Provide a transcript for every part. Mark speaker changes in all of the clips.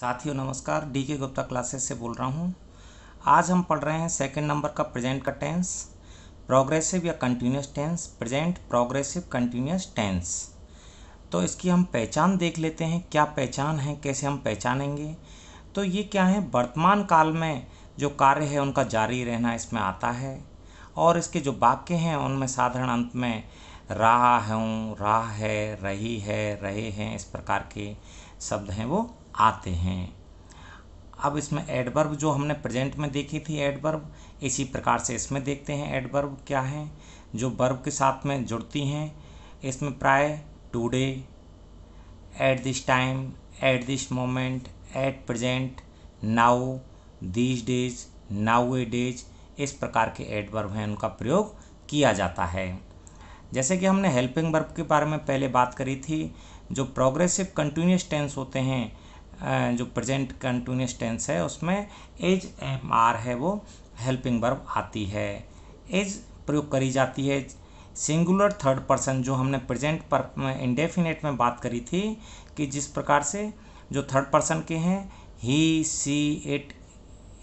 Speaker 1: साथियों नमस्कार डी के गुप्ता क्लासेस से बोल रहा हूँ आज हम पढ़ रहे हैं सेकंड नंबर का प्रेजेंट का टेंस प्रोग्रेसिव या continuous tense present progressive continuous tense तो इसकी हम पहचान देख लेते हैं क्या पहचान है कैसे हम पहचानेंगे तो ये क्या है वर्तमान काल में जो कार्य है उनका जारी रहना इसमें आता है और इसके जो वाक्य हैं उनमें साधारण अंत में रहा हूँ राह है रही है रहे हैं इस प्रकार के शब्द हैं वो आते हैं अब इसमें एडवर्ब जो हमने प्रेजेंट में देखी थी एडवर्ब इसी प्रकार से इसमें देखते हैं एडवर्ब क्या है जो वर्ब के साथ में जुड़ती हैं इसमें प्राय today at this time at this moment at present now this days nowadays इस प्रकार के एडवर्ब हैं उनका प्रयोग किया जाता है जैसे कि हमने हेल्पिंग वर्ब के बारे में पहले बात करी थी जो प्रोग्रेसिव कंटिन्यूस टेंस होते हैं जो प्रेजेंट कंटिन्यूस टेंस है उसमें एज एम आर है वो हेल्पिंग वर्ब आती है एज प्रयोग करी जाती है सिंगुलर थर्ड पर्सन जो हमने प्रेजेंट पर इंडेफिनेट में बात करी थी कि जिस प्रकार से जो थर्ड पर्सन के हैं ही सी इट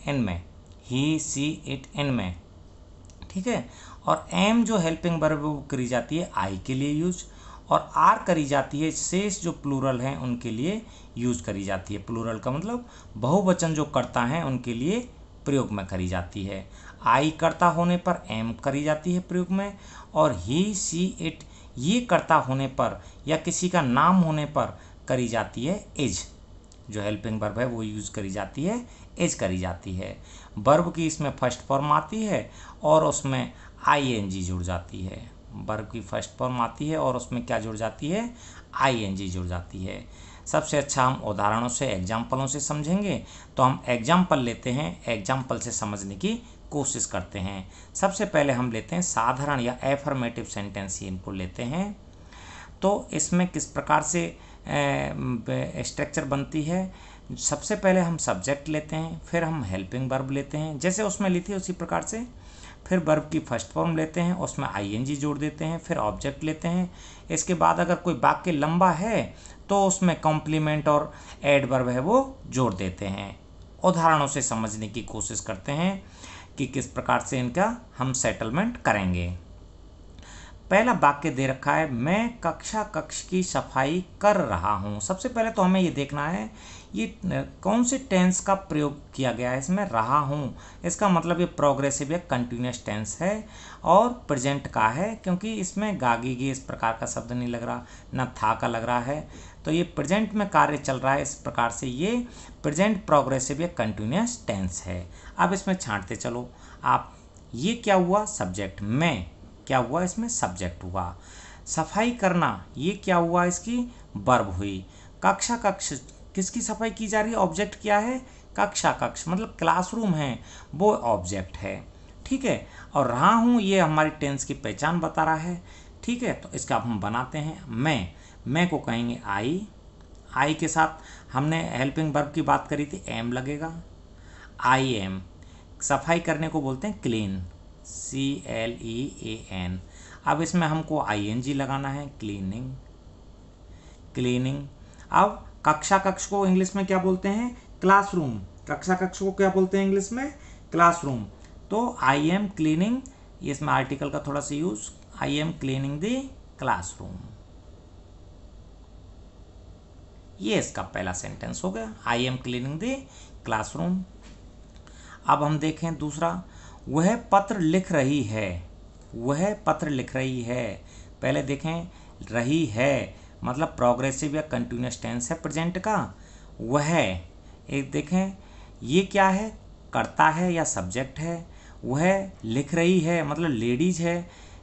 Speaker 1: एन में ही सी इट एन में ठीक है और एम जो हेल्पिंग वर्ब करी जाती है आई के लिए यूज और आर करी जाती है शेष जो प्लूरल हैं उनके लिए यूज़ करी जाती है प्लूरल का मतलब बहुवचन जो करता हैं उनके लिए प्रयोग में करी जाती है आई करता होने पर एम करी जाती है प्रयोग में और ही सी इट ये करता होने पर या किसी का नाम होने पर करी जाती है इज जो हेल्पिंग बर्ब है वो यूज़ करी जाती है एज करी जाती है बर्ब की इसमें फर्स्ट फॉर्म आती है और उसमें आई एन जी जुड़ जाती है वर्ग की फर्स्ट फॉर्म आती है और उसमें क्या जुड़ जाती है आईएनजी जुड़ जाती है सबसे अच्छा हम उदाहरणों से एग्जाम्पलों से समझेंगे तो हम एग्जाम्पल लेते हैं एग्जाम्पल से समझने की कोशिश करते हैं सबसे पहले हम लेते हैं साधारण या एफर्मेटिव सेंटेंस ही इनको लेते हैं तो इसमें किस प्रकार से स्ट्रक्चर बनती है सबसे पहले हम सब्जेक्ट लेते हैं फिर हम हेल्पिंग वर्ब लेते हैं जैसे उसमें ली थी उसी प्रकार से फिर वर्ब की फर्स्ट फॉर्म लेते हैं उसमें आईएनजी जोड़ देते हैं फिर ऑब्जेक्ट लेते हैं इसके बाद अगर कोई वाक्य लंबा है तो उसमें कॉम्प्लीमेंट और एड वर्ब है वो जोड़ देते हैं उदाहरणों से समझने की कोशिश करते हैं कि किस प्रकार से इनका हम सेटलमेंट करेंगे पहला वाक्य दे रखा है मैं कक्षा कक्ष की सफाई कर रहा हूँ सबसे पहले तो हमें ये देखना है ये कौन से टेंस का प्रयोग किया गया है इसमें रहा हूँ इसका मतलब ये प्रोग्रेसिव या कंटिन्यूस टेंस है और प्रेजेंट का है क्योंकि इसमें गागी इस प्रकार का शब्द नहीं लग रहा ना था का लग रहा है तो ये प्रेजेंट में कार्य चल रहा है इस प्रकार से ये प्रेजेंट प्रोग्रेसिव या कंटिन्यूस टेंस है अब इसमें छाँटते चलो आप ये क्या हुआ सब्जेक्ट मैं क्या हुआ इसमें सब्जेक्ट हुआ सफाई करना ये क्या हुआ इसकी बर्ब हुई कक्षा कक्ष किसकी सफाई की जा रही है ऑब्जेक्ट क्या है कक्षा कक्ष मतलब क्लासरूम है वो ऑब्जेक्ट है ठीक है और रहा हूँ ये हमारी टेंस की पहचान बता रहा है ठीक है तो इसका हम बनाते हैं मैं मैं को कहेंगे आई आई के साथ हमने हेल्पिंग बर्ब की बात करी थी एम लगेगा आई एम सफाई करने को बोलते हैं clean C L E A N अब इसमें हमको आई एन जी लगाना है क्लीनिंग क्लीनिंग अब कक्षा कक्ष को इंग्लिश में क्या बोलते हैं क्लासरूम कक्षा कक्ष को क्या बोलते हैं इंग्लिश में क्लासरूम तो आई एम क्लीनिंग इसमें आर्टिकल का थोड़ा सा use I am cleaning the classroom ये इसका पहला सेंटेंस हो गया I am cleaning the classroom अब हम देखें दूसरा वह पत्र लिख रही है वह पत्र लिख रही है पहले देखें रही है मतलब प्रोग्रेसिव या कंटिन्यूस टेंस है प्रेजेंट का वह एक देखें ये क्या है करता है या सब्जेक्ट है वह लिख रही है मतलब लेडीज है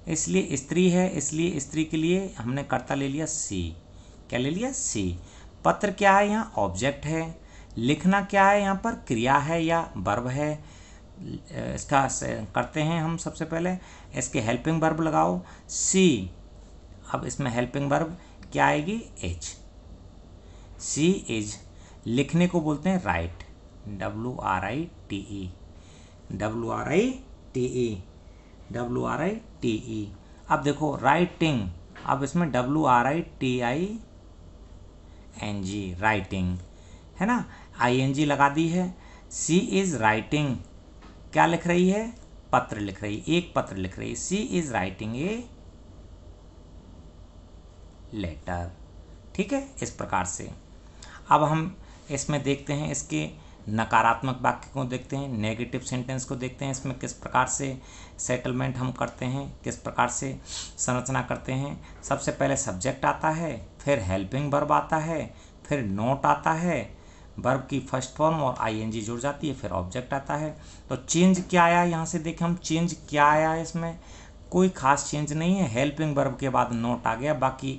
Speaker 1: इसलिए स्त्री है इसलिए स्त्री के लिए हमने कर्ता ले लिया सी क्या ले लिया सी पत्र क्या है यहाँ ऑब्जेक्ट है लिखना क्या है यहाँ पर क्रिया है या वर्ब है इसका करते हैं हम सबसे पहले इसके हेल्पिंग वर्ब लगाओ सी अब इसमें हेल्पिंग वर्ब क्या आएगी एच सी इज लिखने को बोलते हैं write W R I T E W R I T E W R I T E अब देखो राइटिंग अब इसमें W R I T I N G writing है ना आई एन जी लगा दी है सी इज राइटिंग क्या लिख रही है पत्र लिख रही एक पत्र लिख रही she is writing a letter ठीक है इस प्रकार से अब हम इसमें देखते हैं इसके नकारात्मक वाक्य को देखते हैं नेगेटिव सेंटेंस को देखते हैं इसमें किस प्रकार से सेटलमेंट हम करते हैं किस प्रकार से संरचना करते हैं सबसे पहले सब्जेक्ट आता है फिर हेल्पिंग वर्ब आता है फिर नोट आता है वर्ब की फर्स्ट फॉर्म और आईएनजी जुड़ जाती है फिर ऑब्जेक्ट आता है तो चेंज क्या आया यहाँ से देखें हम चेंज क्या आया इसमें कोई खास चेंज नहीं है हेल्पिंग वर्ब के बाद नोट आ गया बाकी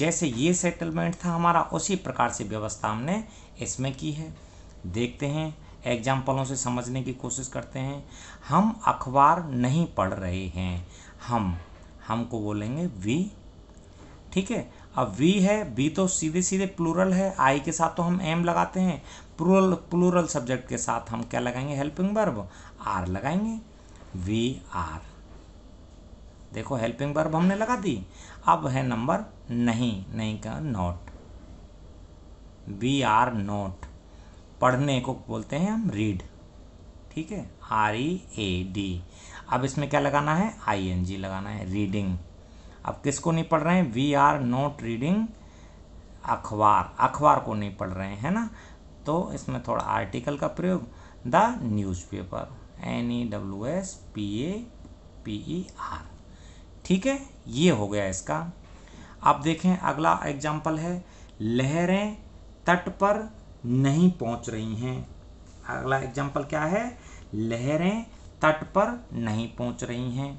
Speaker 1: जैसे ये सेटलमेंट था हमारा उसी प्रकार से व्यवस्था हमने इसमें की है देखते हैं एग्जाम्पलों से समझने की कोशिश करते हैं हम अखबार नहीं पढ़ रहे हैं हम हमको बोलेंगे वी ठीक है अब वी है बी तो सीधे सीधे प्लूरल है आई के साथ तो हम एम लगाते हैं प्लूरल प्लूरल सब्जेक्ट के साथ हम क्या लगाएंगे हेल्पिंग वर्ब आर लगाएंगे वी आर देखो हेल्पिंग वर्ब हमने लगा दी अब है नंबर नहीं नहीं का नोट वी आर नोट पढ़ने को बोलते हैं हम रीड ठीक है आर ई ए डी अब इसमें क्या लगाना है आई एन जी लगाना है रीडिंग अब किसको नहीं पढ़ रहे हैं वी आर नॉट रीडिंग अखबार अखबार को नहीं पढ़ रहे हैं ना तो इसमें थोड़ा आर्टिकल का प्रयोग the newspaper N E W S P A P E R ठीक है ये हो गया इसका अब देखें अगला एग्जाम्पल है लहरें तट पर नहीं पहुंच रही हैं अगला एग्जाम्पल क्या है लहरें तट पर नहीं पहुंच रही हैं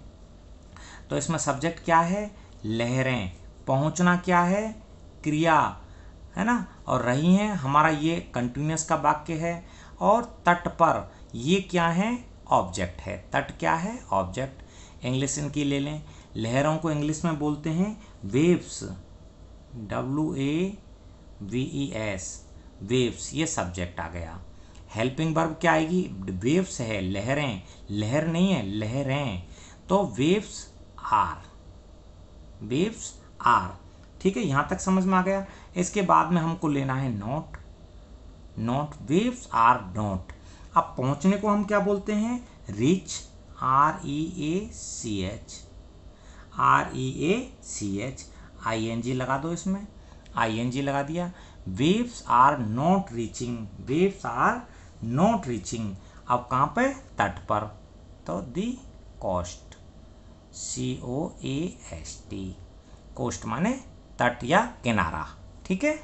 Speaker 1: तो इसमें सब्जेक्ट क्या है लहरें पहुंचना क्या है क्रिया है ना और रही हैं हमारा ये कंटिन्यूस का वाक्य है और तट पर ये क्या है ऑब्जेक्ट है तट क्या है ऑब्जेक्ट इंग्लिश इनकी ले लें लहरों को इंग्लिश में बोलते हैं waves W A V E S waves ये सब्जेक्ट आ गया हेल्पिंग वर्ब क्या आएगी वेव्स है लहरें लहर नहीं है लहरें तो वेव्स आर वेव्स आर ठीक है यहां तक समझ में आ गया इसके बाद में हमको लेना है not not waves are not अब पहुंचने को हम क्या बोलते हैं reach R E A C H R E A C H I N G लगा दो इसमें आई एन जी लगा दिया waves are not reaching waves are not reaching अब कहाँ पे तट पर तो the coast C O A S T coast माने तट या किनारा ठीक है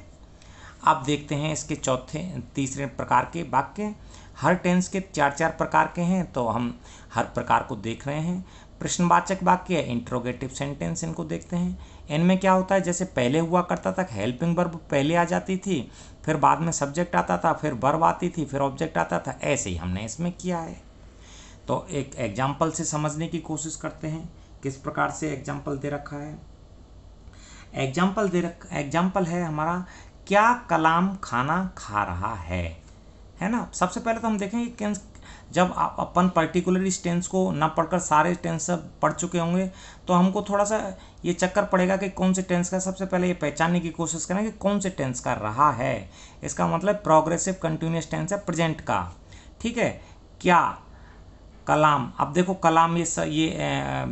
Speaker 1: आप देखते हैं इसके चौथे तीसरे प्रकार के वाक्य हर टेंस के चार चार प्रकार के हैं तो हम हर प्रकार को देख रहे हैं प्रश्नवाचक वाक्य है इंट्रोगेटिव सेंटेंस इनको देखते हैं इनमें क्या होता है जैसे पहले हुआ करता था हेल्पिंग वर्ब पहले आ जाती थी फिर बाद में सब्जेक्ट आता था फिर वर्ब आती थी फिर ऑब्जेक्ट आता था ऐसे ही हमने इसमें किया है तो एक एग्जाम्पल से समझने की कोशिश करते हैं किस प्रकार से एग्जाम्पल दे रखा है एग्जाम्पल दे रख एग्जाम्पल है हमारा क्या कलाम खाना खा रहा है है ना सबसे पहले तो हम कि जब आप अपन पर्टिकुलर इस टेंस को ना पढ़कर सारे टेंस सब पढ़ चुके होंगे तो हमको थोड़ा सा ये चक्कर पड़ेगा कि कौन से टेंस का सबसे पहले ये पहचानने की कोशिश करें कि कौन से टेंस का रहा है इसका मतलब प्रोग्रेसिव कंटिन्यूस टेंस है प्रेजेंट का ठीक है क्या कलाम अब देखो कलाम ये स, ये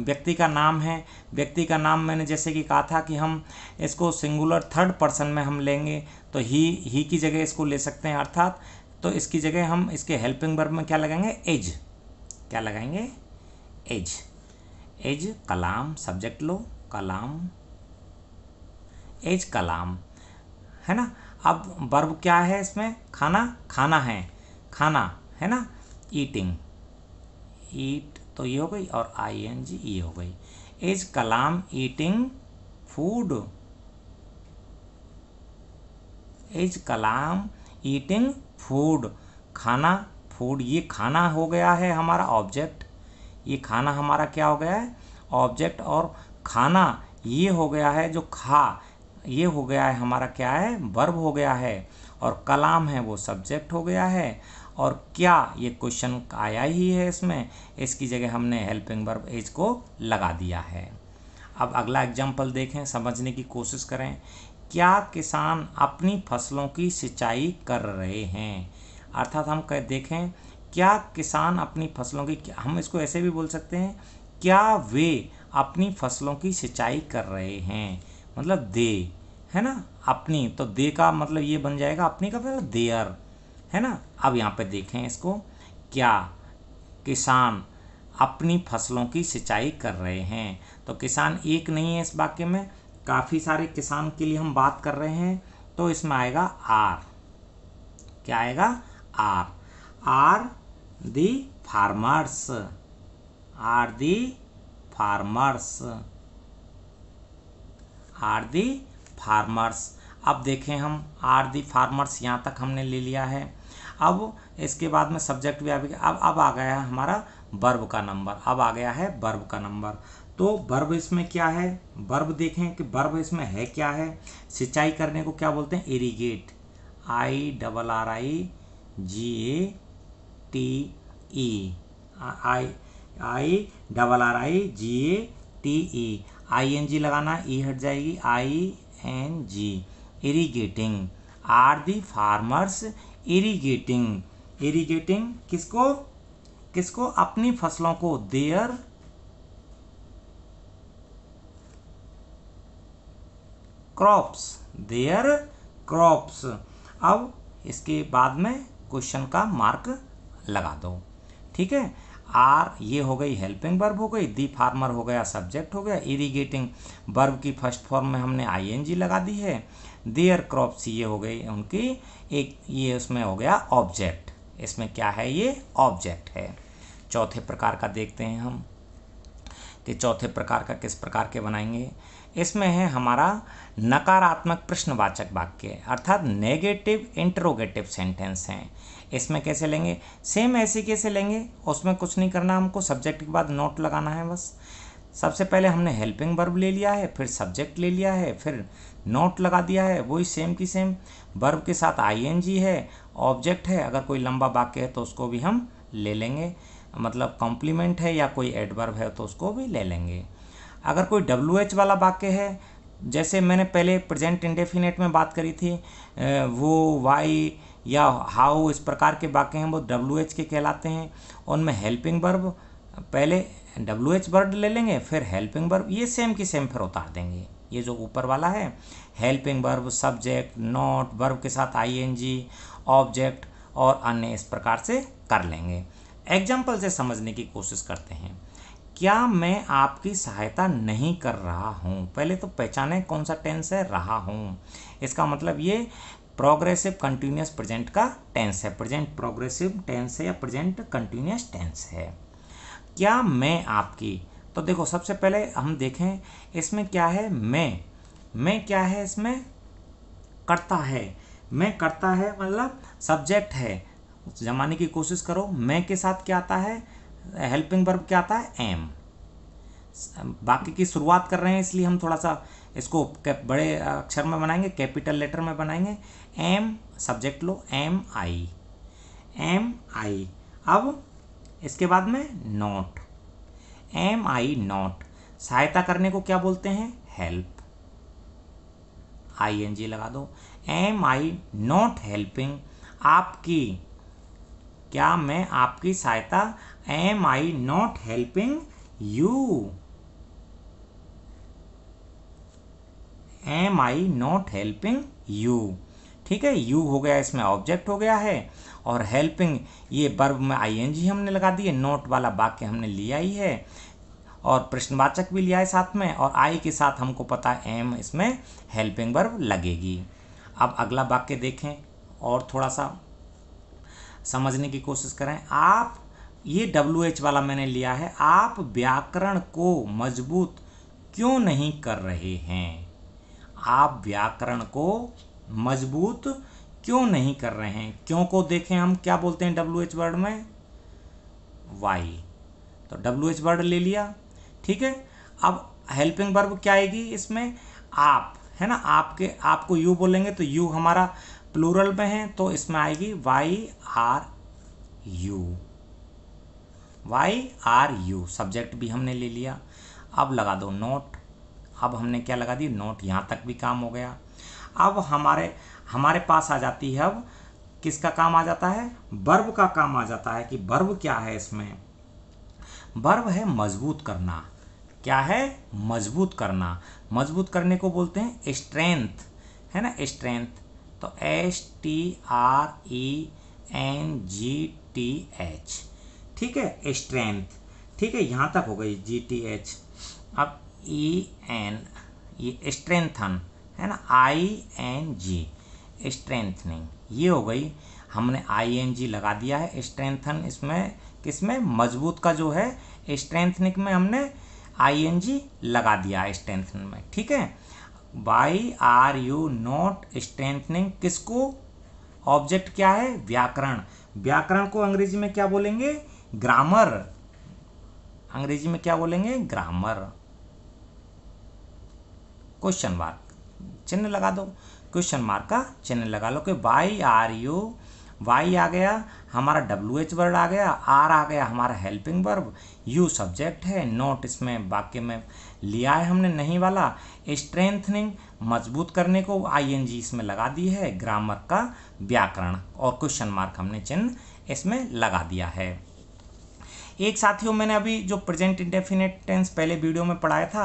Speaker 1: व्यक्ति का नाम है व्यक्ति का नाम मैंने जैसे कि कहा था कि हम इसको सिंगुलर थर्ड पर्सन में हम लेंगे तो ही ही की जगह इसको ले सकते हैं अर्थात तो इसकी जगह हम इसके हेल्पिंग वर्ब में क्या लगाएंगे एज क्या लगाएंगे एज एज कलाम सब्जेक्ट लो कलाम एज कलाम है ना अब वर्ब क्या है इसमें खाना खाना है खाना है ना ईटिंग ईट तो ये हो गई और आई एन जी ये हो गई is Kalam eating food is Kalam eating food खाना फूड ये खाना हो गया है हमारा ऑब्जेक्ट ये खाना हमारा क्या हो गया है ऑब्जेक्ट और खाना ये हो गया है जो खा ये हो गया है हमारा क्या है वर्ब हो गया है और कलाम है वो सब्जेक्ट हो गया है और क्या ये क्वेश्चन आया ही है इसमें इसकी जगह हमने हेल्पिंग वर्ब एज को लगा दिया है अब अगला एग्जाम्पल देखें समझने की कोशिश करें क्या किसान अपनी फसलों की सिंचाई कर रहे हैं अर्थात हम कह देखें क्या किसान अपनी फसलों की हम इसको ऐसे भी बोल सकते हैं क्या वे अपनी फसलों की सिंचाई कर रहे हैं मतलब दे है ना अपनी तो दे का मतलब ये बन जाएगा अपनी का मतलब देयर है ना अब यहाँ पे देखें इसको क्या किसान अपनी फसलों की सिंचाई कर रहे हैं तो किसान एक नहीं है इस वाक्य में काफ़ी सारे किसान के लिए हम बात कर रहे हैं तो इसमें आएगा आर क्या आएगा are are the farmers are the farmers are the farmers अब देखें हम आर दी फार्मर्स यहाँ तक हमने ले लिया है अब इसके बाद में सब्जेक्ट भी आ गया अब अब आ गया है हमारा बर्ब का नंबर अब आ गया है बर्ब का नंबर तो बर्ब इसमें क्या है बर्ब देखें कि बर्ब इसमें है क्या है सिंचाई करने को क्या बोलते हैं irrigate I double R I G A T E I I double R I G A T E I N G लगाना ई e हट जाएगी I N G irrigating are the farmers irrigating irrigating किसको किसको अपनी फसलों को there crops there crops अब इसके बाद में क्वेश्चन का मार्क लगा दो ठीक है आर ये हो गई हेल्पिंग वर्ब हो गई दी फार्मर हो गया सब्जेक्ट हो गया इरिगेटिंग वर्ब की फर्स्ट फॉर्म में हमने आईएनजी लगा दी है देयर क्रॉप्स ये हो गई उनकी एक ये उसमें हो गया ऑब्जेक्ट इसमें क्या है ये ऑब्जेक्ट है चौथे प्रकार का देखते हैं हम कि चौथे प्रकार का किस प्रकार के बनाएंगे इसमें है हमारा नकारात्मक प्रश्नवाचक वाक्य अर्थात नेगेटिव इंटरोगेटिव सेंटेंस हैं इसमें कैसे लेंगे सेम ऐसे कैसे लेंगे उसमें कुछ नहीं करना हमको सब्जेक्ट के बाद नोट लगाना है बस सबसे पहले हमने हेल्पिंग वर्ब ले लिया है फिर सब्जेक्ट ले लिया है फिर नोट लगा दिया है वही सेम की सेम वर्ब के साथ आईएनजी है ऑब्जेक्ट है अगर कोई लंबा वाक्य है तो उसको भी हम ले लेंगे मतलब कॉम्प्लीमेंट है या कोई एडवर्ब है तो उसको भी ले लेंगे अगर कोई डब्ल्यू एच वाला वाक्य है जैसे मैंने पहले प्रेजेंट इंडेफिनेट में बात करी थी वो वाई या हाउ इस प्रकार के वाक्य हैं वो डब्ल्यू एच के कहलाते हैं उनमें हेल्पिंग वर्ब पहले डब्ल्यू एच वर्ड ले लेंगे फिर हेल्पिंग वर्ब ये सेम की सेम फिर उतार देंगे ये जो ऊपर वाला है helping verb subject not verb के साथ जी ऑब्जेक्ट और अन्य इस प्रकार से कर लेंगे एग्जाम्पल से समझने की कोशिश करते हैं क्या मैं आपकी सहायता नहीं कर रहा हूँ पहले तो पहचाने कौन सा टेंस है रहा हूँ इसका मतलब ये प्रोग्रेसिव कंटिन्यूस प्रेजेंट का टेंस है प्रेजेंट प्रोग्रेसिव टेंस है या प्रेजेंट कंटिन्यूस टेंस है क्या मैं आपकी तो देखो सबसे पहले हम देखें इसमें क्या है मैं मैं क्या है इसमें करता है मैं करता है मतलब सब्जेक्ट है जमाने की कोशिश करो मैं के साथ क्या आता है हेल्पिंग वर्ब क्या आता है एम बाकी की शुरुआत कर रहे हैं इसलिए हम थोड़ा सा इसको बड़े अक्षर में बनाएंगे कैपिटल लेटर में बनाएंगे एम सब्जेक्ट लो एम आई एम आई अब इसके बाद में नॉट एम आई नॉट सहायता करने को क्या बोलते हैं हेल्प आई एन जी लगा दो एम आई नॉट हेल्पिंग आपकी क्या मैं आपकी सहायता am I not helping you am I not helping you ठीक है यू हो गया इसमें ऑब्जेक्ट हो गया है और हेल्पिंग ये वर्ब में आईएनजी हमने लगा दिए नोट वाला वाक्य हमने लिया ही है और प्रश्नवाचक भी लिया है साथ में और आई के साथ हमको पता है एम इसमें हेल्पिंग वर्ब लगेगी अब अगला वाक्य देखें और थोड़ा सा समझने की कोशिश करें आप ये डब्ल्यू एच वाला मैंने लिया है आप व्याकरण को मजबूत क्यों नहीं कर रहे हैं आप व्याकरण को मजबूत क्यों नहीं कर रहे हैं क्यों को देखें हम क्या बोलते हैं डब्ल्यू एच वर्ड में वाई तो डब्ल्यू एच वर्ड ले लिया ठीक है अब हेल्पिंग वर्ब क्या आएगी इसमें आप है ना आपके आपको यू बोलेंगे तो यू हमारा प्लूरल में है तो इसमें आएगी why are you why are you subject भी हमने ले लिया अब लगा दो नोट अब हमने क्या लगा दी नोट यहाँ तक भी काम हो गया अब हमारे हमारे पास आ जाती है अब किसका काम आ जाता है बर्व का काम आ जाता है कि बर्व क्या है इसमें बर्व है मजबूत करना क्या है मजबूत करना मजबूत करने को बोलते हैं स्ट्रेंथ है ना स्ट्रेंथ तो S T R E N G T H ठीक है स्ट्रेंथ ठीक है यहाँ तक हो गई जी टी एच अब ई e एन ये स्ट्रेंथन है ना आई एन जी स्ट्रेंथनिंग ये हो गई हमने आई लगा दिया है स्ट्रेंथन इसमें किसमें मजबूत का जो है स्ट्रेंथनिंग में हमने आई लगा दिया है स्ट्रेंथन में ठीक है why are you not strengthening किसको ऑब्जेक्ट क्या है व्याकरण व्याकरण को अंग्रेजी में क्या बोलेंगे ग्रामर अंग्रेजी में क्या बोलेंगे ग्रामर क्वेश्चन मार्क चिन्ह लगा दो क्वेश्चन मार्क का चिन्ह लगा लो कि वाई आर यू वाई आ गया हमारा डब्ल्यू एच वर्ड आ गया आर आ गया हमारा हेल्पिंग वर्ब यू सब्जेक्ट है नोट इसमें वाक्य में लिया है हमने नहीं वाला स्ट्रेंथनिंग मजबूत करने को आई एन जी इसमें लगा दी है ग्रामर का व्याकरण और क्वेश्चन मार्क हमने चिन्ह इसमें लगा दिया है एक साथियों मैंने अभी जो प्रेजेंट इंडेफिनेट टेंस पहले वीडियो में पढ़ाया था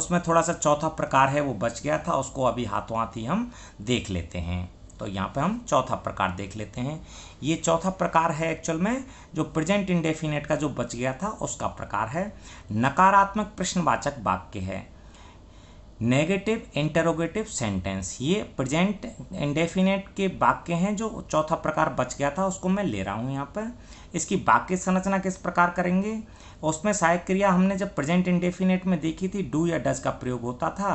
Speaker 1: उसमें थोड़ा सा चौथा प्रकार है वो बच गया था उसको अभी हाथों हाथ ही हम देख लेते हैं तो यहाँ पे हम चौथा प्रकार देख लेते हैं ये चौथा प्रकार है एक्चुअल में जो प्रेजेंट इंडेफिनेट का जो बच गया था उसका प्रकार है नकारात्मक प्रश्नवाचक वाक्य है नेगेटिव इंटरोगेटिव सेंटेंस ये प्रेजेंट इंडेफिनेट के वाक्य हैं जो चौथा प्रकार बच गया था उसको मैं ले रहा हूँ यहाँ पर इसकी वाक्य संरचना किस प्रकार करेंगे उसमें सहायक क्रिया हमने जब प्रेजेंट इंडेफिनेट में देखी थी डू या डज का प्रयोग होता था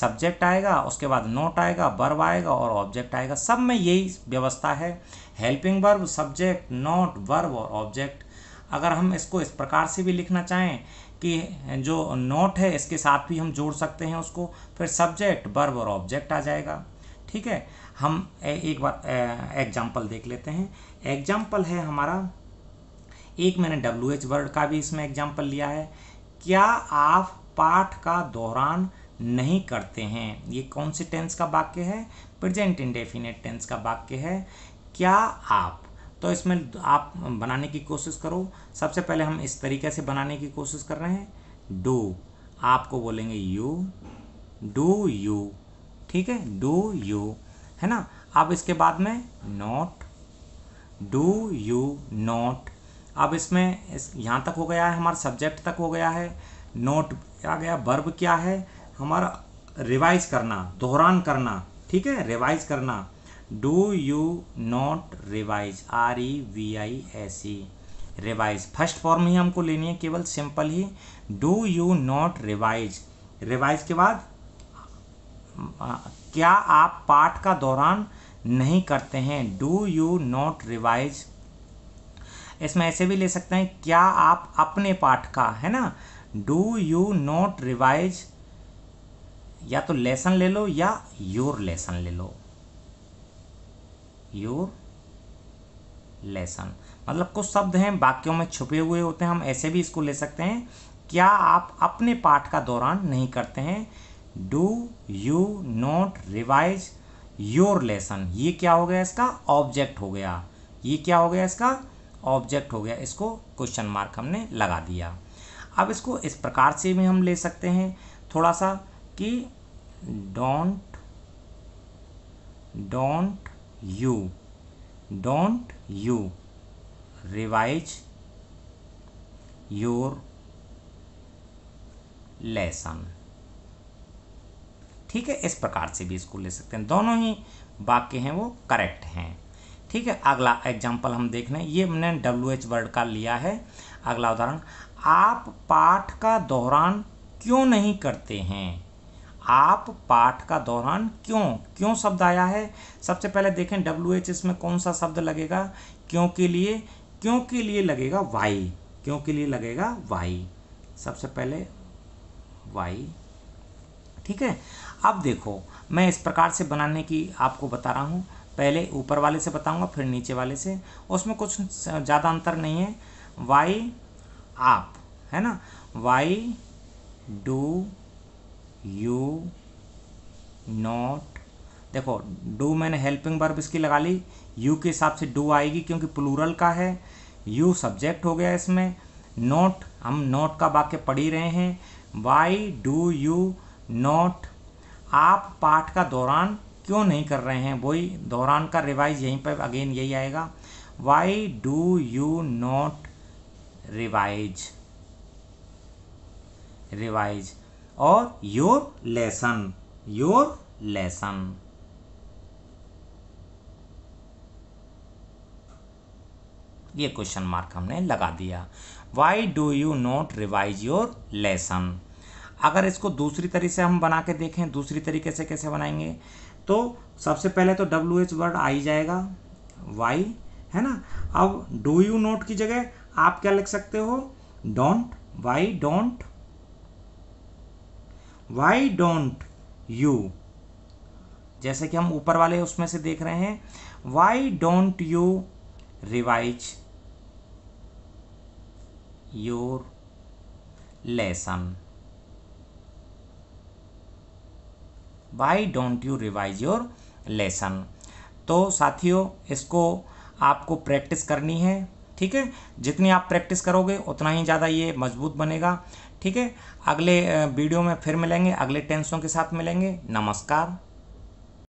Speaker 1: सब्जेक्ट आएगा उसके बाद नोट आएगा बर्व आएगा और ऑब्जेक्ट आएगा सब में यही व्यवस्था है helping verb subject not verb और ऑब्जेक्ट अगर हम इसको इस प्रकार से भी लिखना चाहें कि जो नोट है इसके साथ भी हम जोड़ सकते हैं उसको फिर सब्जेक्ट बर्ब और ऑब्जेक्ट आ जाएगा ठीक है हम एक बार एग्जाम्पल देख लेते हैं एग्जाम्पल है हमारा एक मैंने डब्ल्यू एच वर्ड का भी इसमें एग्जाम्पल लिया है क्या आप पाठ का दौरान नहीं करते हैं ये कौन से टेंस का वाक्य है प्रेजेंट इंडेफिनेट टेंस का वाक्य है क्या आप तो इसमें आप बनाने की कोशिश करो सबसे पहले हम इस तरीके से बनाने की कोशिश कर रहे हैं डू आपको बोलेंगे यू डू यू ठीक है डू यू है ना अब इसके बाद में नॉट डू यू नॉट अब इसमें इस यहाँ तक हो गया है हमारा सब्जेक्ट तक हो गया है नोट आ गया वर्ब क्या है हमारा रिवाइज करना दोहरान करना ठीक है रिवाइज करना do you not revise R E V I S E revise first form ही हमको लेनी है केवल सिंपल ही do you not revise revise के बाद क्या आप पाठ का दौरान नहीं करते हैं डू यू नॉट रिवाइज इसमें ऐसे भी ले सकते हैं क्या आप अपने पाठ का है ना डू यू नॉट रिवाइज या तो लेसन ले लो या योर लेसन ले लो योर लेसन मतलब कुछ शब्द हैं वाक्यों में छुपे हुए होते हैं हम ऐसे भी इसको ले सकते हैं क्या आप अपने पाठ का दौरान नहीं करते हैं do you not revise your lesson ये क्या हो गया इसका ऑब्जेक्ट हो गया ये क्या हो गया इसका ऑब्जेक्ट हो गया इसको क्वेश्चन मार्क हमने लगा दिया अब इसको इस प्रकार से भी हम ले सकते हैं थोड़ा सा कि don't don't you don't you revise your lesson ठीक है इस प्रकार से भी इसको ले सकते हैं दोनों ही वाक्य हैं वो करेक्ट हैं ठीक है अगला एग्जाम्पल हम देख लें ये हमने डब्ल्यू एच वर्ड का लिया है अगला उदाहरण आप पाठ का दौरान क्यों नहीं करते हैं आप पाठ का दौरान क्यों क्यों शब्द आया है सबसे पहले देखें डब्ल्यू एच इसमें कौन सा शब्द लगेगा क्यों के लिए क्यों के लिए लगेगा वाई क्यों के लिए लगेगा वाई सबसे पहले वाई ठीक है अब देखो मैं इस प्रकार से बनाने की आपको बता रहा हूँ पहले ऊपर वाले से बताऊंगा फिर नीचे वाले से उसमें कुछ ज़्यादा अंतर नहीं है वाई आप है ना वाई डू यू नॉट देखो डू मैंने हेल्पिंग बर्ब इसकी लगा ली यू के हिसाब से डू आएगी क्योंकि प्लूरल का है यू सब्जेक्ट हो गया इसमें नॉट हम नॉट का वाक्य पढ़ ही रहे हैं वाई डू यू नॉट आप पाठ का दौरान क्यों नहीं कर रहे हैं वही दौरान का रिवाइज यहीं पर अगेन यही आएगा why do you not revise revise और योर लेसन योर लेसन ये क्वेश्चन मार्क हमने लगा दिया why do you not revise your lesson अगर इसको दूसरी तरीके से हम बना के देखें दूसरी तरीके से कैसे बनाएंगे तो सबसे पहले तो डब्ल्यू एच वर्ड आ ही जाएगा वाई है ना अब डू यू नोट की जगह आप क्या लिख सकते हो don't why don't why don't you जैसे कि हम ऊपर वाले उसमें से देख रहे हैं why don't you revise your lesson why don't you revise your lesson तो साथियों इसको आपको प्रैक्टिस करनी है ठीक है जितनी आप प्रैक्टिस करोगे उतना ही ज़्यादा ये मजबूत बनेगा ठीक है अगले वीडियो में फिर मिलेंगे अगले टेंसों के साथ मिलेंगे नमस्कार